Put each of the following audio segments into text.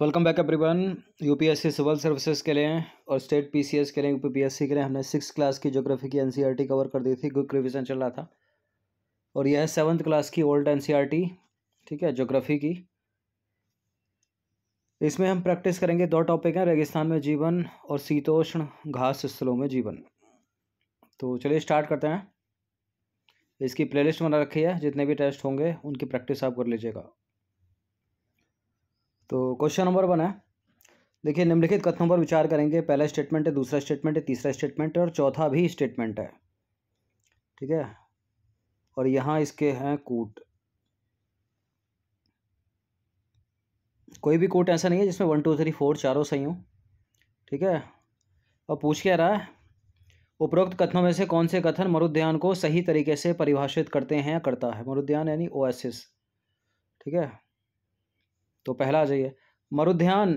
welcome back everyone UPSC civil services के लिए और स्टेट पीसीएस के लिए यूपीपीएससी के लिए हमने सिक्स क्लास की जोग्राफी की एनसीईआरटी कवर e कर दी थी गुक रिविजन चल रहा था और यह है सेवन्थ क्लास की ओल्ड एनसीईआरटी e ठीक है जोग्राफी की इसमें हम प्रैक्टिस करेंगे दो टॉपिक हैं रेगिस्तान में जीवन और शीतोष्ण घास स्थलों में जीवन तो चलिए स्टार्ट करते हैं इसकी लिस्ट बना रखी है जितने भी टेस्ट होंगे उनकी प्रैक्टिस आप कर लीजिएगा तो क्वेश्चन नंबर वन है देखिए निम्नलिखित कथनों पर विचार करेंगे पहला स्टेटमेंट है दूसरा स्टेटमेंट है तीसरा स्टेटमेंट है और चौथा भी स्टेटमेंट है ठीक है और यहाँ इसके हैं कूट कोई भी कोट ऐसा नहीं है जिसमें वन टू थ्री फोर चारों सही हों ठीक है और पूछ क्या रहा है उपरोक्त कथनों में से कौन से कथन मरुद्यान को सही तरीके से परिभाषित करते हैं या करता है मरुद्यान यानी ओएसिस ठीक है तो पहला आ जाइए मरुध्यान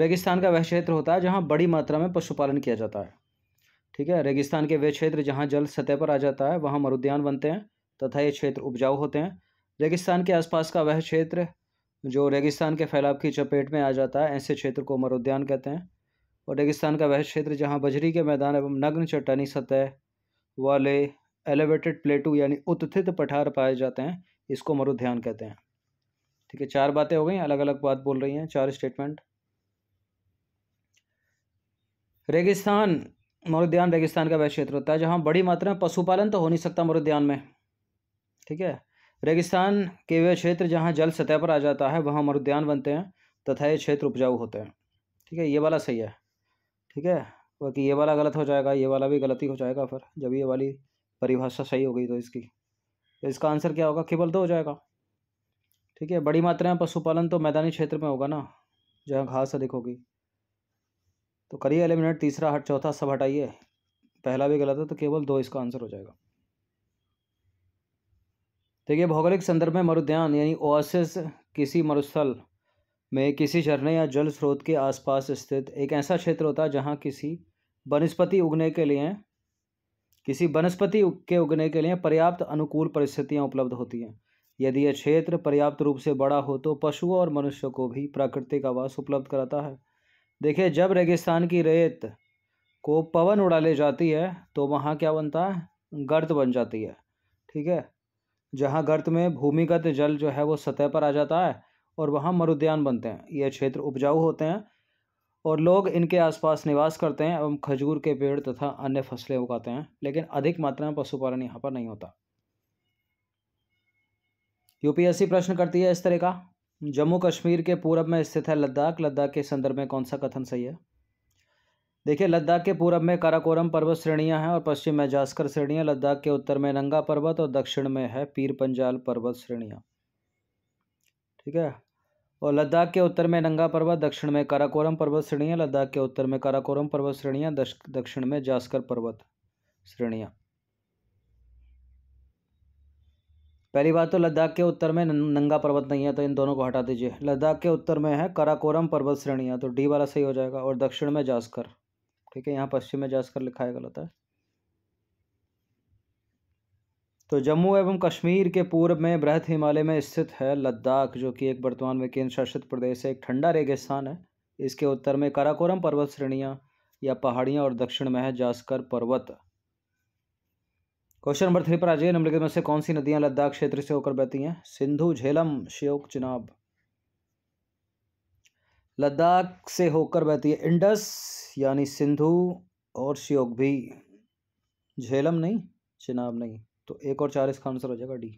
रेगिस्तान का वह क्षेत्र होता है जहाँ बड़ी मात्रा में पशुपालन किया जाता है ठीक है रेगिस्तान के वे क्षेत्र जहाँ जल सतह पर आ जाता है वहाँ मरुद्यान बनते हैं तथा ये क्षेत्र उपजाऊ होते हैं रेगिस्तान के आसपास का वह क्षेत्र जो रेगिस्तान के फैलाव की चपेट में आ जाता है ऐसे क्षेत्र को मरुद्यान कहते हैं और रेगिस्तान का वह क्षेत्र जहाँ बजरी के मैदान एवं नग्न चट्टानी सतह वाले एलिवेटेड प्लेटू यानी उत्थित पठार पाए जाते हैं इसको मरुध्यान कहते हैं ठीक है चार बातें हो गई अलग अलग बात बोल रही हैं चार स्टेटमेंट रेगिस्तान मरुद्यान रेगिस्तान का वह क्षेत्र होता है जहाँ बड़ी मात्रा में पशुपालन तो हो नहीं सकता मरुद्यान में ठीक है रेगिस्तान के वह क्षेत्र जहाँ जल सतह पर आ जाता है वहाँ मरुद्यान बनते हैं तथा ये क्षेत्र उपजाऊ होते हैं ठीक है ये वाला सही है ठीक है बाकी ये वाला गलत हो जाएगा ये वाला भी गलती हो जाएगा फिर जब ये वाली परिभाषा सही हो गई तो इसकी तो इसका आंसर क्या होगा केवल दो तो हो जाएगा ठीक है बड़ी मात्रा में पशुपालन तो मैदानी क्षेत्र में होगा ना जहाँ घास अधिक होगी तो करिए एलिमिनेट तीसरा हट चौथा सब हटाइए पहला भी गलत है तो केवल दो इसका आंसर हो जाएगा देखिए भौगोलिक संदर्भ में मरुद्यान यानी ओएसएस किसी मरुस्थल में किसी झरने या जल स्रोत के आसपास स्थित एक ऐसा क्षेत्र होता है जहाँ किसी वनस्पति उगने के लिए किसी वनस्पति के उगने के लिए पर्याप्त अनुकूल परिस्थितियाँ उपलब्ध होती हैं यदि यह क्षेत्र पर्याप्त रूप से बड़ा हो तो पशुओं और मनुष्यों को भी प्राकृतिक आवास उपलब्ध कराता है देखिए जब रेगिस्तान की रेत को पवन उड़ा ले जाती है तो वहाँ क्या बनता है गर्त बन जाती है ठीक है जहाँ गर्त में भूमिगत जल जो है वो सतह पर आ जाता है और वहाँ मरुद्यान बनते हैं यह क्षेत्र उपजाऊ होते हैं और लोग इनके आसपास निवास करते हैं एवं खजूर के पेड़ तथा अन्य फसलें उगाते हैं लेकिन अधिक मात्रा में पशुपालन यहाँ पर नहीं होता यूपीएससी प्रश्न करती है इस तरह का जम्मू कश्मीर के पूरब में स्थित है लद्दाख लद्दाख के संदर्भ में कौन सा कथन सही है देखिए लद्दाख के पूरब में काराकोरम पर्वत श्रेणियां हैं और पश्चिम में जास्कर श्रेणियां लद्दाख के उत्तर में नंगा पर्वत और दक्षिण में है पीर पंजाल पर्वत श्रेणियां ठीक है और लद्दाख के उत्तर में नंगा पर्वत दक्षिण में काराकोरम पर्वत श्रेणियाँ लद्दाख के उत्तर में काराकोरम पर्वत श्रेणियाँ दक्षिण में जास्कर पर्वत श्रेणियाँ पहली बात तो लद्दाख के उत्तर में नंगा पर्वत नहीं है तो इन दोनों को हटा दीजिए लद्दाख के उत्तर में है कराकोरम पर्वत श्रेणी हाँ, तो डी वाला सही हो जाएगा और दक्षिण में जास्कर ठीक है यहाँ पश्चिम में जास्कर लिखा है गलत है तो जम्मू एवं कश्मीर के पूर्व में बृहत हिमालय में स्थित है लद्दाख जो कि एक वर्तमान में केंद्र शासित प्रदेश है एक ठंडा रेगिस्तान है इसके उत्तर में काराकोरम पर्वत श्रेणियाँ या पहाड़ियाँ और दक्षिण में है जास्कर पर्वत क्वेश्चन नंबर थ्री पर आ जाइए निम्नलिखित में से कौन सी नदियां लद्दाख क्षेत्र से होकर बहती हैं सिंधु झेलम श्योक चिनाब लद्दाख से होकर बहती है इंडस यानी सिंधु और श्योक भी झेलम नहीं चिनाब नहीं तो एक और चार इसका आंसर हो जाएगा डी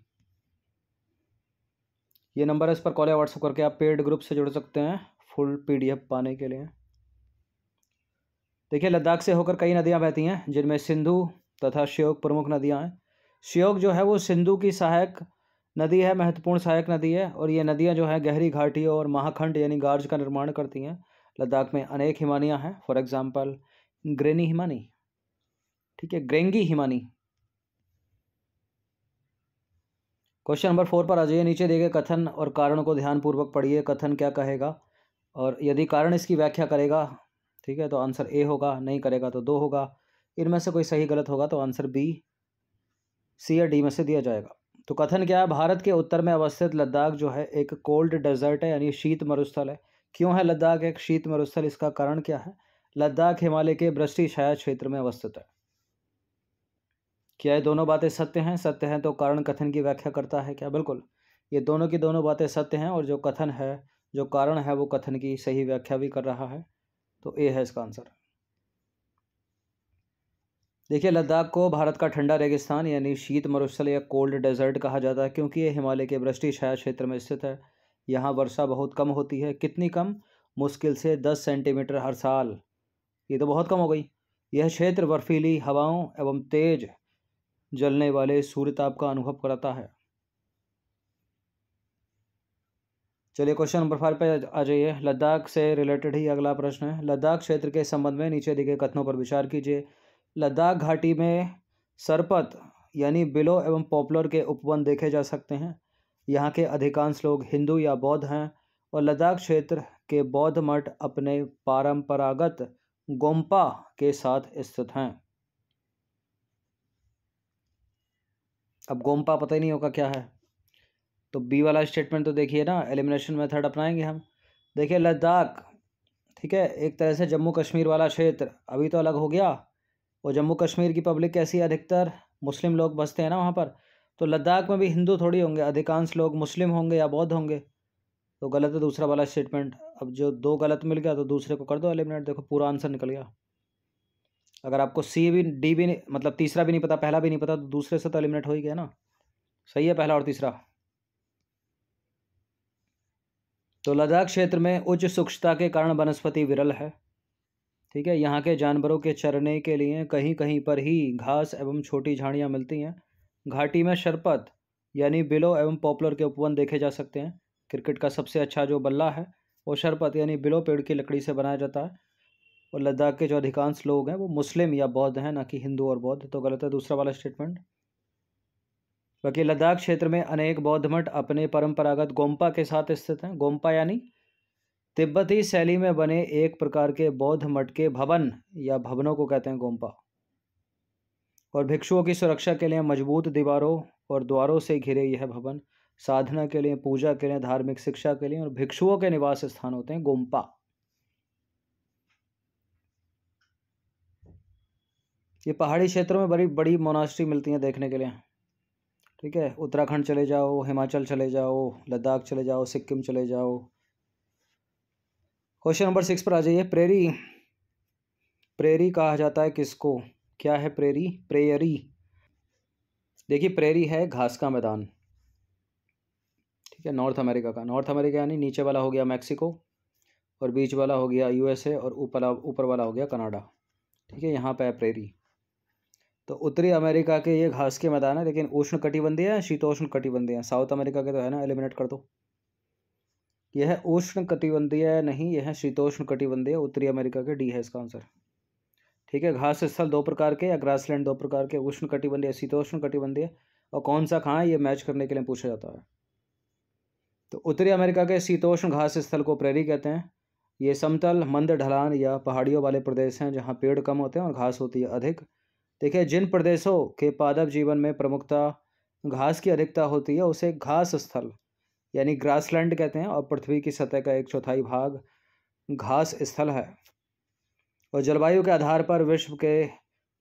ये नंबर है इस पर कॉल या व्हाट्सअप करके आप पेड ग्रुप से जुड़ सकते हैं फुल पीडीएफ पाने के लिए देखिए लद्दाख से होकर कई नदियां बहती हैं जिनमें सिंधु तथा श्योक प्रमुख नदियाँ हैं श्योक जो है वो सिंधु की सहायक नदी है महत्वपूर्ण सहायक नदी है और ये नदियाँ जो है गहरी घाटियों और महाखंड यानी गार्ज का निर्माण करती हैं लद्दाख में अनेक हिमानियाँ हैं फॉर एग्ज़ाम्पल ग्रेनी हिमानी ठीक है ग्रेंगी हिमानी क्वेश्चन नंबर फोर पर आ जाइए नीचे देखे कथन और कारण को ध्यानपूर्वक पढ़िए कथन क्या कहेगा और यदि कारण इसकी व्याख्या करेगा ठीक है तो आंसर ए होगा नहीं करेगा तो दो होगा इनमें से कोई सही गलत होगा तो आंसर बी सी या डी में से दिया जाएगा तो कथन क्या है भारत के उत्तर में अवस्थित लद्दाख जो है एक कोल्ड डेजर्ट है यानी शीत मरुस्थल है क्यों है लद्दाख एक शीत मरुस्थल इसका कारण क्या है लद्दाख हिमालय के बृष्टि छाया क्षेत्र में अवस्थित है क्या ये दोनों बातें सत्य हैं सत्य हैं तो कारण कथन की व्याख्या करता है क्या बिल्कुल ये दोनों की दोनों बातें सत्य हैं और जो कथन है जो कारण है वो कथन की सही व्याख्या भी कर रहा है तो ए है इसका आंसर देखिए लद्दाख को भारत का ठंडा रेगिस्तान यानी शीत मरुस्थल या कोल्ड डेजर्ट कहा जाता है क्योंकि ये हिमालय के वृष्टि छाया क्षेत्र में स्थित है यहाँ वर्षा बहुत कम होती है कितनी कम मुश्किल से दस सेंटीमीटर हर साल ये तो बहुत कम हो गई यह क्षेत्र बर्फीली हवाओं एवं तेज जलने वाले सूर्यताप का अनुभव कराता है चलिए क्वेश्चन नंबर फाइव पे आ जाइए लद्दाख से रिलेटेड ही अगला प्रश्न है लद्दाख क्षेत्र के संबंध में नीचे दिए गए कथनों पर विचार कीजिए लद्दाख घाटी में सरपत यानी बिलो एवं पॉपुलर के उपवन देखे जा सकते हैं यहाँ के अधिकांश लोग हिंदू या बौद्ध हैं और लद्दाख क्षेत्र के बौद्ध मठ अपने परंपरागत गोम्पा के साथ स्थित हैं अब गोम्पा पता ही नहीं होगा क्या है तो बी वाला स्टेटमेंट तो देखिए ना एलिमिनेशन मेथड अपनाएंगे हम देखिए लद्दाख ठीक है एक तरह से जम्मू कश्मीर वाला क्षेत्र अभी तो अलग हो गया और जम्मू कश्मीर की पब्लिक कैसी है अधिकतर मुस्लिम लोग बसते हैं ना वहाँ पर तो लद्दाख में भी हिंदू थोड़ी होंगे अधिकांश लोग मुस्लिम होंगे या बौद्ध होंगे तो गलत है दूसरा वाला स्टेटमेंट अब जो दो गलत मिल गया तो दूसरे को कर दो एलिमिनेट देखो पूरा आंसर निकल गया अगर आपको सी भी डी भी मतलब तीसरा भी नहीं पता पहला भी नहीं पता तो दूसरे से तो एलिमिनेट हो ही गया ना सही है पहला और तीसरा तो लद्दाख क्षेत्र में उच्च सूक्ष्मता के कारण वनस्पति विरल है ठीक है यहाँ के जानवरों के चरने के लिए कहीं कहीं पर ही घास एवं छोटी झाड़ियाँ मिलती हैं घाटी में शरपत यानी बिलो एवं पॉपुलर के उपवन देखे जा सकते हैं क्रिकेट का सबसे अच्छा जो बल्ला है वो शरपत यानी बिलो पेड़ की लकड़ी से बनाया जाता है और लद्दाख के जो अधिकांश लोग हैं वो मुस्लिम या बौद्ध हैं ना कि हिंदू और बौद्ध तो गलत है दूसरा वाला स्टेटमेंट बाकी लद्दाख क्षेत्र में अनेक बौद्ध मठ अपने परंपरागत गोम्पा के साथ स्थित हैं गोम्पा यानी तिब्बती शैली में बने एक प्रकार के बौद्ध मठ के भवन या भवनों को कहते हैं गोम्पा और भिक्षुओं की सुरक्षा के लिए मजबूत दीवारों और द्वारों से घिरे यह भवन साधना के लिए पूजा के लिए धार्मिक शिक्षा के लिए और भिक्षुओं के निवास स्थान होते हैं गोम्पा ये पहाड़ी क्षेत्रों में बड़ी बड़ी मोनास्ट्री मिलती हैं देखने के लिए ठीक है उत्तराखंड चले जाओ हिमाचल चले जाओ लद्दाख चले जाओ सिक्किम चले जाओ क्वेश्चन नंबर सिक्स पर आ जाइए प्रेरी प्रेरी कहा जाता है किसको क्या है प्रेरी प्रेयरी देखिए प्रेरी है घास का मैदान ठीक है नॉर्थ अमेरिका का नॉर्थ अमेरिका यानी नीचे वाला हो गया मैक्सिको और बीच वाला हो गया यूएसए और ऊपर ऊपर वाला हो गया कनाडा ठीक है यहाँ पे है प्रेरी तो उत्तरी अमेरिका के ये घास के मैदान है लेकिन उष्ण कटिबंधीय है शीतोष्ण कटिबंधीय है साउथ अमेरिका के तो है ना एलिमिनेट कर दो यह उष्ण कटिबंधीय नहीं यह शीतोष्ण कटिबंधीय उत्तरी अमेरिका के डी है इसका आंसर ठीक है घास स्थल दो प्रकार के या ग्रासलैंड दो प्रकार के उष्ण कटिबंधीय शीतोष्ण कटिबंधीय और कौन सा कहाँ ये मैच करने के लिए पूछा जाता है तो उत्तरी अमेरिका के शीतोष्ण घास स्थल को प्रेरी कहते हैं ये समतल मंद ढलान या पहाड़ियों वाले प्रदेश हैं जहाँ पेड़ कम होते हैं और घास होती है अधिक देखिए जिन प्रदेशों के पादप जीवन में प्रमुखता घास की अधिकता होती है उसे घास स्थल यानी ग्रासलैंड कहते हैं और पृथ्वी की सतह का एक चौथाई भाग घास स्थल है और जलवायु के आधार पर विश्व के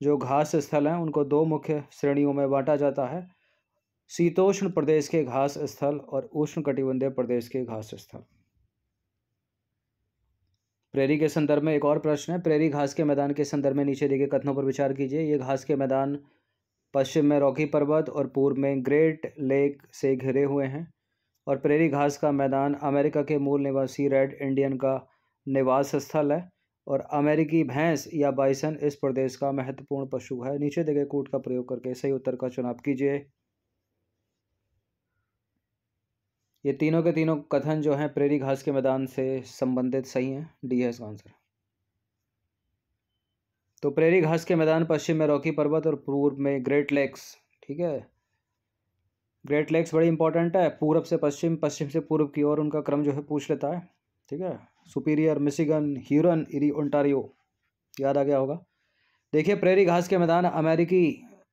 जो घास स्थल हैं उनको दो मुख्य श्रेणियों में बांटा जाता है शीतोष्ण प्रदेश के घास स्थल और उष्ण कटिबंधीय प्रदेश के घास स्थल प्रेरी के संदर्भ में एक और प्रश्न है प्रेरी घास के मैदान के संदर्भ में नीचे दिए कथनों पर विचार कीजिए ये घास के मैदान पश्चिम में रॉकी पर्वत और पूर्व में ग्रेट लेक से घिरे हुए हैं और प्रेरी घास का मैदान अमेरिका के मूल निवासी रेड इंडियन का निवास स्थल है और अमेरिकी भैंस या बाइसन इस प्रदेश का महत्वपूर्ण पशु है नीचे दिए गए कूट का प्रयोग करके सही उत्तर का चुनाव कीजिए ये तीनों के तीनों कथन जो हैं प्रेरी घास के मैदान से संबंधित सही हैं डी है इसका आंसर तो प्रेरी घास के मैदान पश्चिम में रॉकी पर्वत और पूर्व में ग्रेट लेक्स ठीक है ग्रेट लेक्स बड़ी इंपॉर्टेंट है पूर्व से पश्चिम पश्चिम से पूर्व की ओर उनका क्रम जो है पूछ लेता है ठीक है Superior Michigan Huron Erie Ontario याद आ गया होगा देखिए प्रेरी घास के मैदान अमेरिकी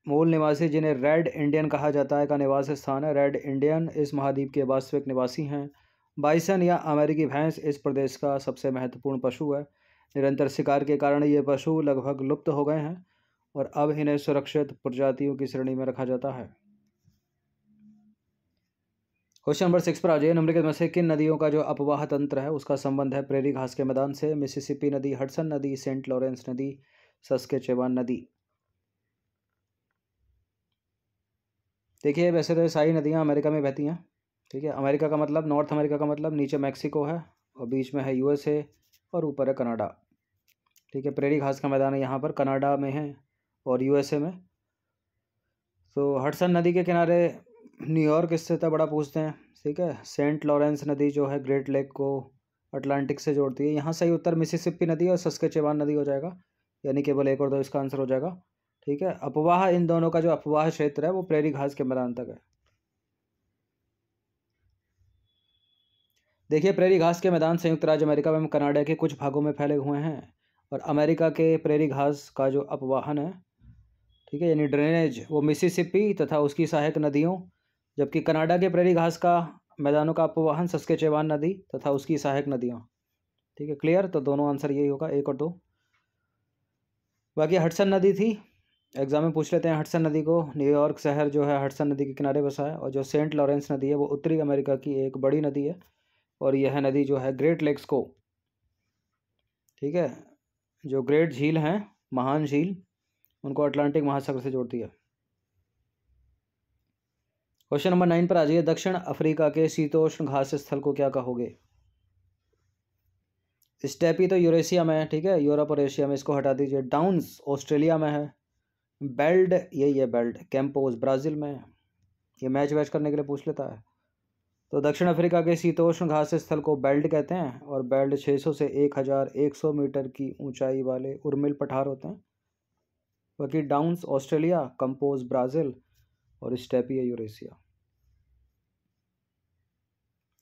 मूल निवासी जिन्हें रेड इंडियन कहा जाता है का निवास स्थान है रेड इंडियन इस महाद्वीप के वास्तविक निवासी हैं बाइसन या अमेरिकी भैंस इस प्रदेश का सबसे महत्वपूर्ण पशु है निरंतर शिकार के कारण ये पशु लगभग लुप्त हो गए हैं और अब इन्हें सुरक्षित प्रजातियों की श्रेणी में रखा जाता है क्वेश्चन नंबर सिक्स पर आ जाइए निम्नलिखित में से किन नदियों का जो अपवाह तंत्र है उसका संबंध है प्रेरी घास के मैदान से मिसिसिपी नदी हडसन नदी सेंट लॉरेंस नदी सस्केचेवान नदी देखिए वैसे तो सारी नदियाँ अमेरिका में बहती हैं ठीक है अमेरिका का मतलब नॉर्थ अमेरिका का मतलब नीचे मैक्सिको है और बीच में है यूएसए और ऊपर है कनाडा ठीक है प्रेरी घास का मैदान है यहाँ पर कनाडा में है और यूएसए में तो हडसन नदी के किनारे न्यूयॉर्क स्थित है बड़ा पूछते हैं ठीक है सेंट लॉरेंस नदी जो है ग्रेट लेक को अटलांटिक से जोड़ती है यहाँ सही उत्तर मिसिसिपी नदी और सस्केचेवान नदी हो जाएगा यानी केवल एक और दो इसका आंसर हो जाएगा ठीक है अफवाह इन दोनों का जो अफवाह क्षेत्र है वो प्रेरी घास के मैदान तक है देखिए प्रेरी घास के मैदान संयुक्त राज्य अमेरिका एवं कनाडा के कुछ भागों में फैले हुए हैं और अमेरिका के प्रेरी घास का जो अपवाहन है ठीक है यानी ड्रेनेज वो मिसिसिपी तथा उसकी सहायक नदियों जबकि कनाडा के प्रेरी घास का मैदानों का अपवाहन सस्केचेवान नदी तथा उसकी सहायक नदियाँ ठीक है क्लियर तो दोनों आंसर यही होगा एक और दो बाकी हटसन नदी थी एग्जाम में पूछ लेते हैं हटसन नदी को न्यूयॉर्क शहर जो है हटसन नदी के किनारे बसा है और जो सेंट लॉरेंस नदी है वो उत्तरी अमेरिका की एक बड़ी नदी है और यह नदी जो है ग्रेट लेक्स को ठीक है जो ग्रेट झील हैं महान झील उनको अटलांटिक महासागर से जोड़ती है क्वेश्चन नंबर नाइन पर आ जाइए दक्षिण अफ्रीका के शीतोष्ण घास स्थल को क्या कहोगे स्टेपी तो यूरेशिया में है ठीक है यूरोप और एशिया में इसको हटा दीजिए डाउन्स ऑस्ट्रेलिया में है बेल्ड यही है बेल्ड कैंपोज ब्राज़ील में ये मैच वैच करने के लिए पूछ लेता है तो दक्षिण अफ्रीका के शीतोष्ण घास स्थल को बेल्ड कहते हैं और बेल्ड 600 से 1100 मीटर की ऊंचाई वाले उर्मिल पठार होते हैं बाकी डाउन्स ऑस्ट्रेलिया कंपोज ब्राज़ील और स्टेपी यूरेशिया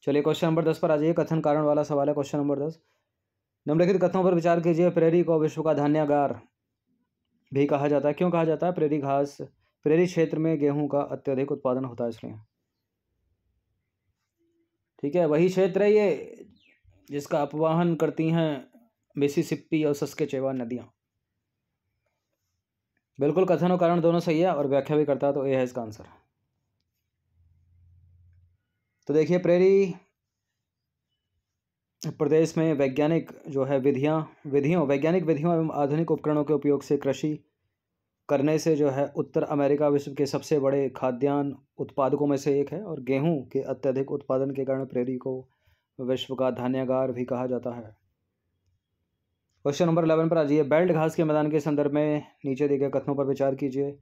चलिए क्वेश्चन नंबर दस पर आ जाइए कथन कारण वाला सवाल है क्वेश्चन नंबर दस निम्नलिखित कथनों पर विचार कीजिए प्रेरी को विश्व का धान्यागार भी कहा जाता है क्यों कहा जाता है प्रेरी घास प्रेरी क्षेत्र में गेहूं का अत्यधिक उत्पादन होता है इसलिए ठीक है वही क्षेत्र है ये जिसका अपवाहन करती हैं मिसिसिपी और सस्केचेवा नदियाँ बिल्कुल कथन और कारण दोनों सही है और व्याख्या भी करता है तो ये है इसका आंसर तो देखिए प्रेरी प्रदेश में वैज्ञानिक जो है विधियाँ विधियों वैज्ञानिक विधियों एवं आधुनिक उपकरणों के उपयोग से कृषि करने से जो है उत्तर अमेरिका विश्व के सबसे बड़े खाद्यान्न उत्पादकों में से एक है और गेहूं के अत्यधिक उत्पादन के कारण प्रेरी को विश्व का धान्यागार भी कहा जाता है क्वेश्चन नंबर अलेवन पर आ जाइए बेल्ट घास के मैदान के संदर्भ में नीचे दिए गए कथनों पर विचार कीजिए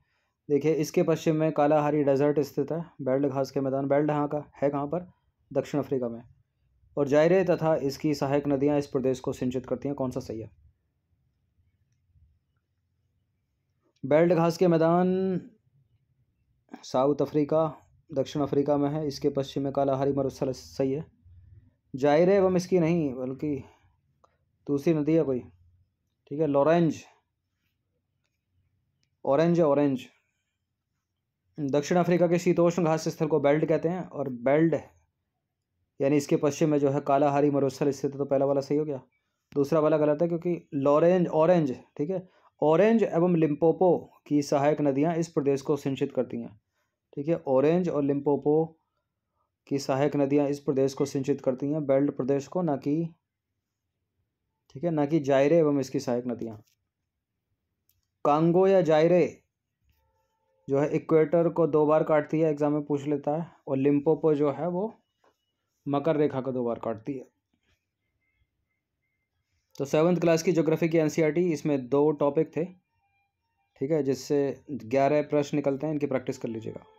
देखिए इसके पश्चिम में कालाहारी डेजर्ट स्थित है बेल्ट घास के मैदान बेल्ट यहाँ का है कहाँ पर दक्षिण अफ्रीका में और जायरे तथा इसकी सहायक नदियाँ इस प्रदेश को सिंचित करती हैं कौन सा सही है बेल्ट घास के मैदान साउथ अफ्रीका दक्षिण अफ्रीका में है इसके पश्चिम में कालाहारी मरुस्थल सही है जायरे एवं इसकी नहीं बल्कि दूसरी नदी है कोई ठीक है लॉरेंज ऑरेंज ऑरेंज दक्षिण अफ्रीका के शीतोष्ण घास स्थल को बेल्ट कहते हैं और बेल्ट यानी इसके पश्चिम में जो है कालाहारी मरुस्थल स्थित तो पहला वाला सही हो गया दूसरा वाला गलत है क्योंकि लॉरेंज ऑरेंज ठीक है ऑरेंज एवं लिम्पोपो की सहायक नदियाँ इस प्रदेश को सिंचित करती हैं ठीक है ऑरेंज और लिम्पोपो की सहायक नदियाँ इस प्रदेश को सिंचित करती हैं बेल्ट प्रदेश को ना कि ठीक है ना कि जायरे एवं इसकी सहायक नदियाँ कांगो या जायरे जो है इक्वेटर को दो बार काटती है एग्ज़ाम में पूछ लेता है और लिम्पोपो जो है वो मकर रेखा को दो बार काटती है तो सेवन्थ क्लास की ज्योग्राफी की एनसीईआरटी इसमें दो टॉपिक थे ठीक है जिससे ग्यारह प्रश्न निकलते हैं इनकी प्रैक्टिस कर लीजिएगा